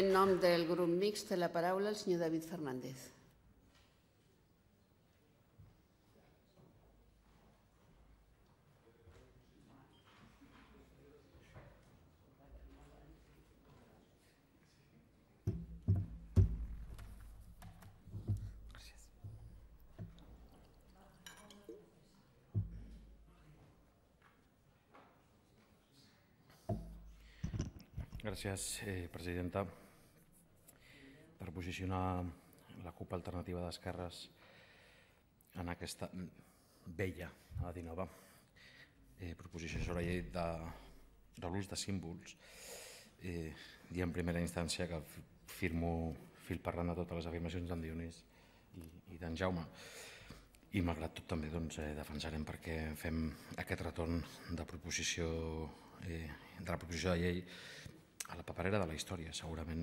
En nom del grup mixt té la paraula el senyor David Fernández. gràcies, eh, presidenta. Per posicionar la CUP Alternativa d'Esquerres en aquesta vella a Dinova eh, proposició sobre llei de, de l'ús de símbols eh, dir en primera instància que firmo fil parlant de totes les afirmacions d'en Dionís i, i d'en Jaume i malgrat tot també doncs, eh, defensarem perquè fem aquest retorn de proposició eh, de la proposició de llei a la paperera de la història, segurament,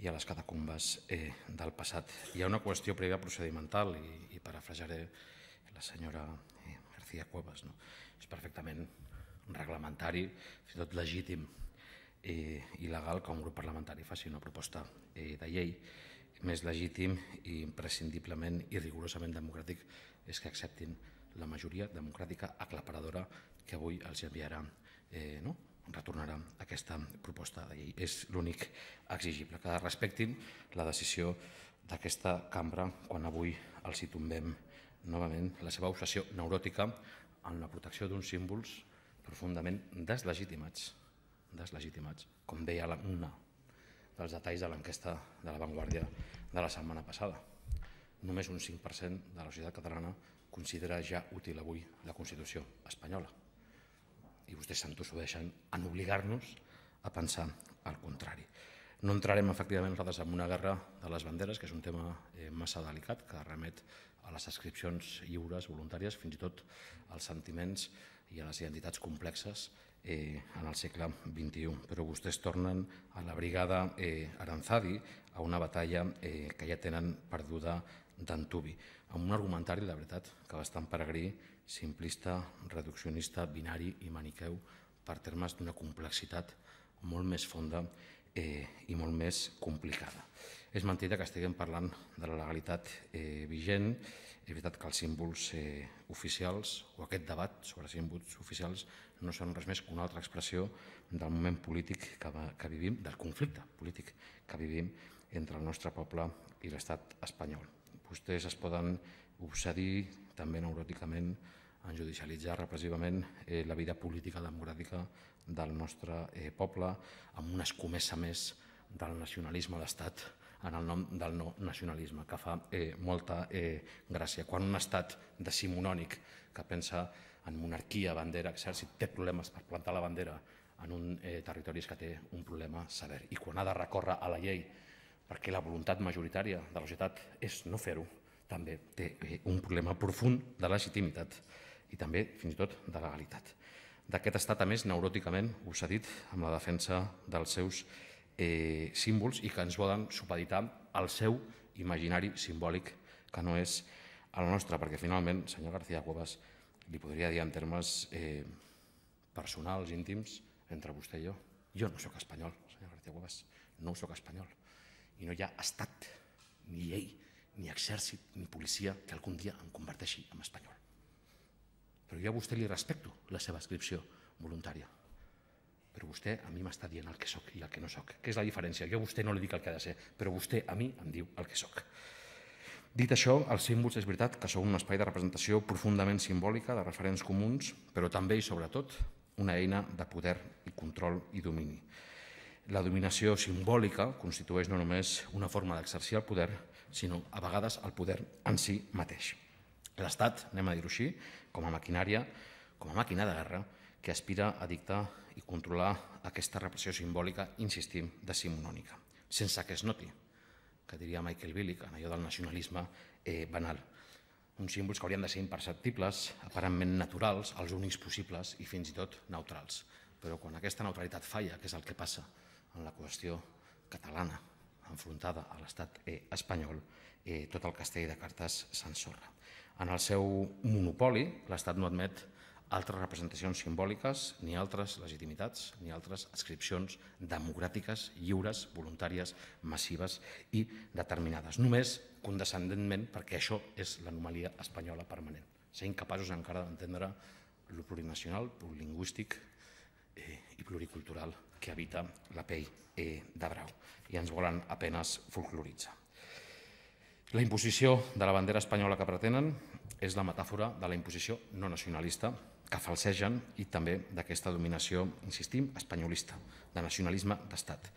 i a les catacumbes eh, del passat. Hi ha una qüestió prèvia procedimental i, i parafrajaré la senyora eh, García Cuevas. No? És perfectament reglamentari, fins i tot legítim eh, i legal que un grup parlamentari faci una proposta eh, de llei més legítim i imprescindiblement i rigorosament democràtic és que acceptin la majoria democràtica aclaparadora que avui els enviarà eh, no? retornarà aquesta proposta de llei. És l'únic exigible, que respectin la decisió d'aquesta cambra quan avui els hi tombem novament la seva obsessió neuròtica en la protecció d'uns símbols profundament deslegitimats, deslegitimats, com deia una dels detalls de l'enquesta de la Vanguardia de la setmana passada. Només un 5% de la societat catalana considera ja útil avui la Constitució espanyola i vostès s'entossudeixen en obligar-nos a pensar el contrari. No entrarem, efectivament, nosaltres en una guerra de les banderes, que és un tema eh, massa delicat, que remet a les subscripcions lliures, voluntàries, fins i tot als sentiments i a les identitats complexes eh, en el segle XXI. Però vostès tornen a la brigada eh, Aranzadi, a una batalla eh, que ja tenen perduda d'antubi, amb un argumentari, la veritat, que bastant peregrí simplista, reduccionista, binari i maniqueu per termes d'una complexitat molt més fonda eh, i molt més complicada. És mentida que estiguem parlant de la legalitat eh, vigent, és veritat que els símbols eh, oficials o aquest debat sobre símbols oficials no són res més que una altra expressió del moment polític que, que vivim, del conflicte polític que vivim entre el nostre poble i l'estat espanyol. Vostès es poden obsedir, també neuròticament en judicialitzar repressivament eh, la vida política democràtica del nostre eh, poble amb una escomesa més del nacionalisme d'estat en el nom del no nacionalisme, que fa eh, molta eh, gràcia. Quan un estat decimonònic que pensa en monarquia, bandera, exèrcit, té problemes per plantar la bandera en un eh, territori que té un problema sever. I quan ha de recórrer a la llei perquè la voluntat majoritària de la societat és no fer-ho, també té eh, un problema profund de legitimitat i també, fins i tot, de legalitat. D'aquest estat, a més, neuròticament, ho s'ha dit, amb la defensa dels seus eh, símbols i que ens volen supeditar al seu imaginari simbòlic que no és el nostre, perquè finalment, senyor García Cuevas, li podria dir en termes eh, personals, íntims, entre vostè i jo, jo no sóc espanyol, senyor García Cuevas, no sóc espanyol, i no hi ha estat, ni llei, ni exèrcit ni policia que algun dia em converteixi en espanyol. Però jo a vostè li respecto la seva inscripció voluntària. Però vostè a mi m'està dient el que sóc i el que no sóc. Què és la diferència? Jo a vostè no li dic el que ha de ser, però vostè a mi em diu el que sóc. Dit això, els símbols és veritat que són un espai de representació profundament simbòlica de referents comuns, però també i sobretot una eina de poder i control i domini. La dominació simbòlica constitueix no només una forma d'exercir el poder, sinó a vegades el poder en si mateix. L'Estat, anem a dir-ho així, com a maquinària, com a màquina de guerra, que aspira a dictar i controlar aquesta repressió simbòlica, insistim, simonònica, sense que es noti, que diria Michael Billig, en allò del nacionalisme eh, banal. Uns símbols que haurien de ser imperceptibles, aparentment naturals, els únics possibles i fins i tot neutrals. Però quan aquesta neutralitat falla, que és el que passa en la qüestió catalana enfrontada a l'estat eh, espanyol, eh, tot el castell de cartes s'ensorra. En el seu monopoli, l'Estat no admet altres representacions simbòliques, ni altres legitimitats, ni altres adscripcions democràtiques, lliures, voluntàries, massives i determinades. Només condescendentment, perquè això és l'anomalia espanyola permanent. Ser incapaços encara d'entendre lo plurinacional, plurilingüístic, eh, i pluricultural que habita la pell eh, brau i ens volen apenes folcloritzar. La imposició de la bandera espanyola que pretenen és la metàfora de la imposició no nacionalista que falsegen i també d'aquesta dominació, insistim, espanyolista, de nacionalisme d'estat.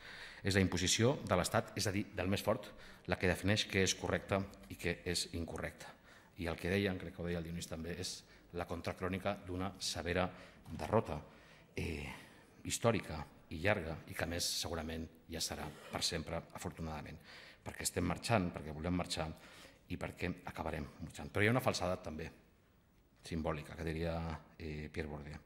És la imposició de l'estat, és a dir, del més fort, la que defineix què és correcte i què és incorrecte. I el que deien, crec que ho deia el Dionís també, és la contracrònica d'una severa derrota, eh, històrica i llarga i que a més segurament ja serà per sempre, afortunadament, perquè estem marxant, perquè volem marxar i perquè acabarem marxant. Però hi ha una falsedat també simbòlica, que diria eh, Pierre Bourdieu.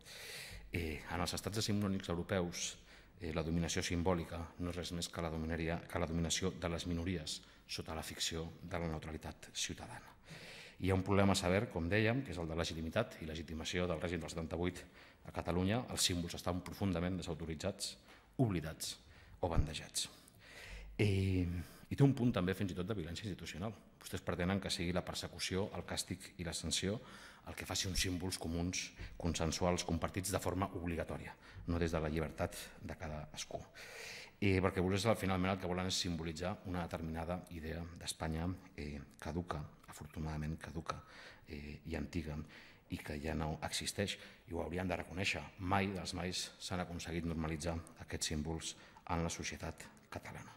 Eh, en els estats decimonònics europeus eh, la dominació simbòlica no és res més que la, que la dominació de les minories sota la ficció de la neutralitat ciutadana. Hi ha un problema a saber, com dèiem, que és el de legitimitat i legitimació del règim del 78 a Catalunya els símbols estan profundament desautoritzats, oblidats o bandejats. Eh, I té un punt també fins i tot de violència institucional. Vostès pretenen que sigui la persecució, el càstig i la sanció el que faci uns símbols comuns, consensuals, compartits de forma obligatòria, no des de la llibertat de cada cadascú. Eh, perquè volés, al finalment el que volen és simbolitzar una determinada idea d'Espanya eh, caduca, afortunadament caduca eh, i antiga, i que ja no existeix i ho haurien de reconèixer. Mai dels mais s'han aconseguit normalitzar aquests símbols en la societat catalana.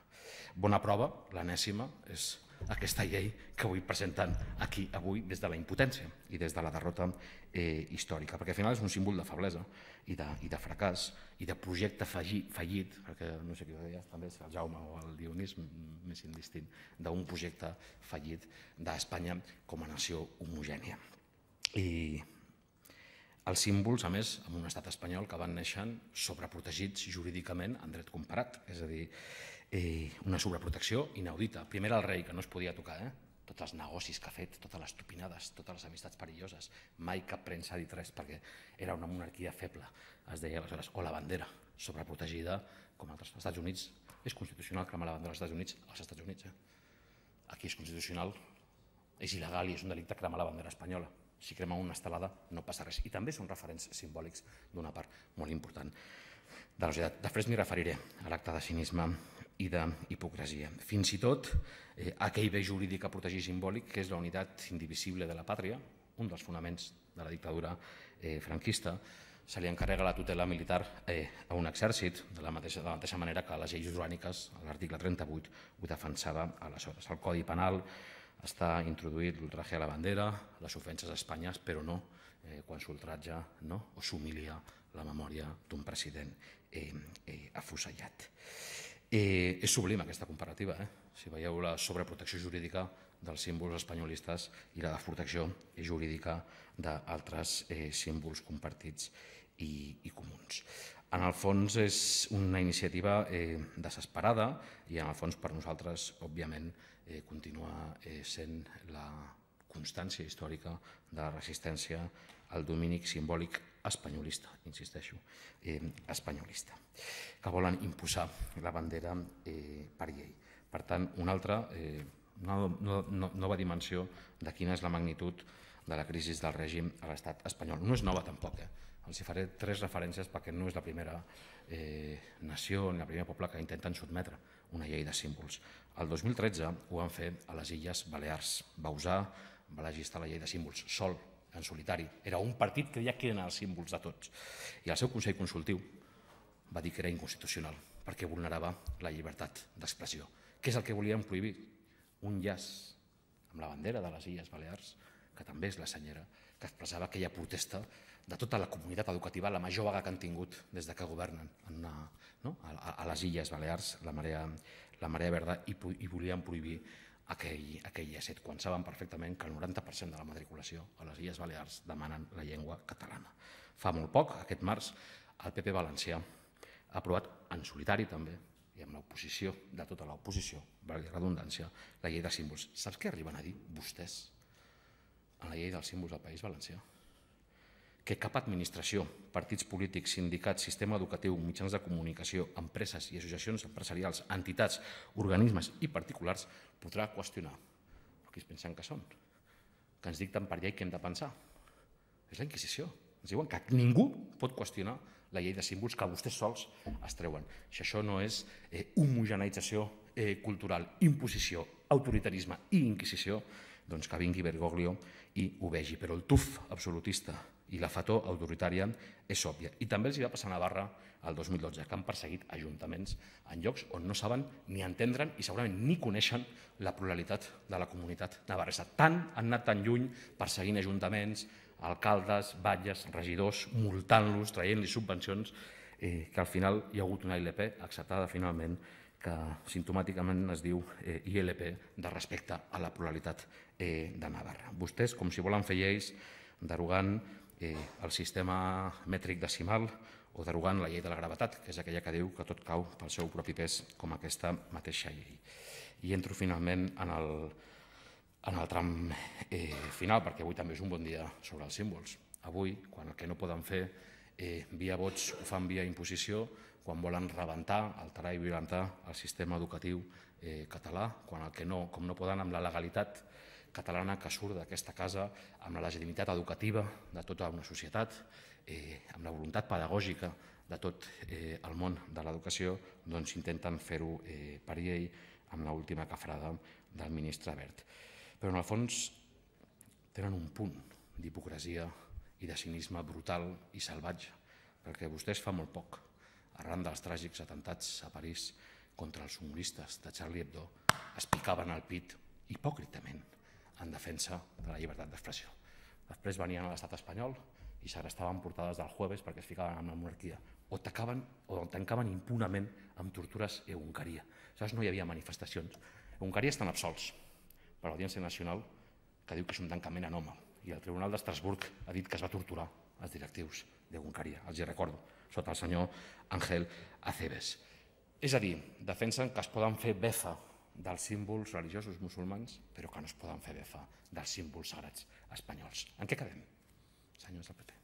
Bona prova, l'anèsima, és aquesta llei que avui presenten aquí avui des de la impotència i des de la derrota eh, històrica, perquè al final és un símbol de feblesa i de, i de fracàs i de projecte fallit, fallit perquè no sé qui ho deia, també és el Jaume o el Dionís, més indistint, d'un projecte fallit d'Espanya com a nació homogènia. I els símbols, a més, en un estat espanyol que van néixer sobreprotegits jurídicament en dret comparat, és a dir, eh, una sobreprotecció inaudita. Primer el rei, que no es podia tocar, eh? tots els negocis que ha fet, totes les topinades, totes les amistats perilloses, mai cap premsa ha dit res perquè era una monarquia feble, es deia aleshores, o la bandera, sobreprotegida, com altres als Estats Units. És constitucional cremar la bandera als Estats Units? Als Estats Units, eh? Aquí és constitucional, és il·legal i és un delicte cremar la bandera espanyola si crema una estelada no passa res. I també són referents simbòlics d'una part molt important de la societat. Després m'hi referiré a l'acte de cinisme i d'hipocresia. Fins i tot eh, aquell bé jurídic a protegir simbòlic, que és la unitat indivisible de la pàtria, un dels fonaments de la dictadura eh, franquista, se li encarrega la tutela militar eh, a un exèrcit, de la, mateixa, de la mateixa manera que les lleis orgàniques, l'article 38, ho defensava aleshores. El Codi Penal, està introduït l'ultraje a la bandera, les ofenses a Espanya, però no eh, quan s'ultratja no? o s'humilia la memòria d'un president eh, eh, afusellat. Eh, és sublim aquesta comparativa, eh? si veieu la sobreprotecció jurídica dels símbols espanyolistes i la de protecció jurídica d'altres eh, símbols compartits i, i comuns. En el fons és una iniciativa eh, desesperada i en el fons per nosaltres, òbviament, eh, continua eh, sent la constància històrica de la resistència al domini simbòlic espanyolista, insisteixo, eh, espanyolista, que volen imposar la bandera eh, per llei. Per tant, un altre eh, una no, nova dimensió de quina és la magnitud de la crisi del règim a l'estat espanyol. No és nova tampoc, eh? els hi faré tres referències perquè no és la primera eh, nació ni la primera poble que intenten sotmetre una llei de símbols. El 2013 ho van fer a les Illes Balears. usar, va legislar la llei de símbols sol, en solitari. Era un partit que ja eren els símbols de tots. I el seu Consell Consultiu va dir que era inconstitucional perquè vulnerava la llibertat d'expressió. Què és el que volien prohibir? un llaç amb la bandera de les Illes Balears, que també és la senyera, que expressava aquella protesta de tota la comunitat educativa, la major vaga que han tingut des de que governen en una, no? a, a les Illes Balears, la marea, la marea verda, i, i volien prohibir aquell, aquell llacet, quan saben perfectament que el 90% de la matriculació a les Illes Balears demanen la llengua catalana. Fa molt poc, aquest març, el PP valencià ha aprovat, en solitari també, i amb l'oposició de tota l'oposició, valgui redundància, la llei de símbols. Saps què arriben a dir vostès en la llei dels símbols del País Valencià? Que cap administració, partits polítics, sindicats, sistema educatiu, mitjans de comunicació, empreses i associacions empresarials, entitats, organismes i particulars podrà qüestionar. Però qui es pensen que són? Que ens dicten per llei què hem de pensar? És la Inquisició. Ens diuen que ningú pot qüestionar la llei de símbols que vostès sols es treuen. Si això no és eh, homogeneïtzació eh, cultural, imposició, autoritarisme i inquisició, doncs que vingui Bergoglio i ho vegi. Però el tuf absolutista i la fató autoritària és òbvia. I també els hi va passar a Navarra el 2012, que han perseguit ajuntaments en llocs on no saben ni entendren i segurament ni coneixen la pluralitat de la comunitat navarresa. Tant han anat tan lluny perseguint ajuntaments, alcaldes, batlles, regidors, multant-los, traient-li subvencions, eh, que al final hi ha hagut una ILP acceptada finalment que sintomàticament es diu eh, ILP de respecte a la pluralitat eh, de Navarra. Vostès, com si volen fer lleis, derogant eh, el sistema mètric decimal o derogant la llei de la gravetat, que és aquella que diu que tot cau pel seu propi pes, com aquesta mateixa llei. I entro finalment en el, en el tram eh, final, perquè avui també és un bon dia sobre els símbols. Avui, quan el que no poden fer eh, via vots ho fan via imposició, quan volen rebentar, alterar i violentar el sistema educatiu eh, català, quan el que no, com no poden amb la legalitat catalana que surt d'aquesta casa, amb la legitimitat educativa de tota una societat, eh, amb la voluntat pedagògica de tot eh, el món de l'educació, doncs intenten fer-ho eh, per llei amb l'última cafrada del ministre Bert. Però en el fons tenen un punt d'hipocresia i de cinisme brutal i salvatge, perquè vostès fa molt poc, arran dels tràgics atentats a París contra els humoristes de Charlie Hebdo, es picaven al pit hipòcritament en defensa de la llibertat d'expressió. Després venien a l'estat espanyol i segrestaven portades del jueves perquè es ficaven amb la monarquia. O tancaven, o tancaven impunament amb tortures a Hongaria. Saps? No hi havia manifestacions. A Hongaria estan absolts, per l'Audiència Nacional que diu que és un tancament anòmal i el Tribunal d'Estrasburg ha dit que es va torturar els directius de Guncaria, els hi recordo, sota el senyor Ángel Acebes. És a dir, defensen que es poden fer befa dels símbols religiosos musulmans, però que no es poden fer befa dels símbols sagrats espanyols. En què quedem, senyors del PP?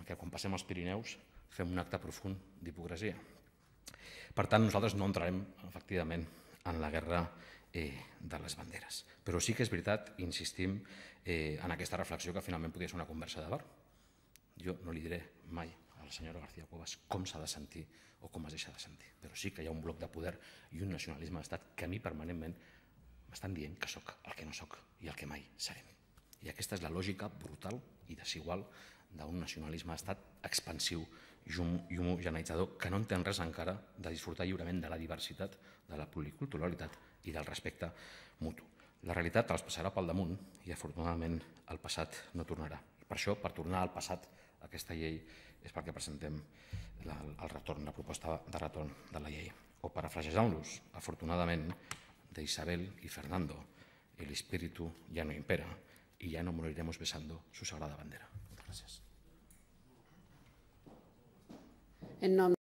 En què quan passem els Pirineus fem un acte profund d'hipocresia. Per tant, nosaltres no entrarem, efectivament, en la guerra eh, de les banderes. Però sí que és veritat, insistim, eh, en aquesta reflexió que finalment podria ser una conversa de bar. Jo no li diré mai a la senyora García Cuevas com s'ha de sentir o com es deixa de sentir, però sí que hi ha un bloc de poder i un nacionalisme d'estat que a mi permanentment m'estan dient que sóc el que no sóc i el que mai serem. I aquesta és la lògica brutal i desigual d'un nacionalisme d'estat expansiu i homogeneitzador que no entén res encara de disfrutar lliurement de la diversitat, de la policulturalitat i del respecte mutu. La realitat els passarà pel damunt i, afortunadament, el passat no tornarà. Per això, per tornar al passat, aquesta llei és perquè presentem la, el retorn, la proposta de retorn de la llei. O per parafrasejant nos afortunadament, de Isabel Fernando, el espíritu ja no impera i ja no moriremos besando su sagrada bandera. En nom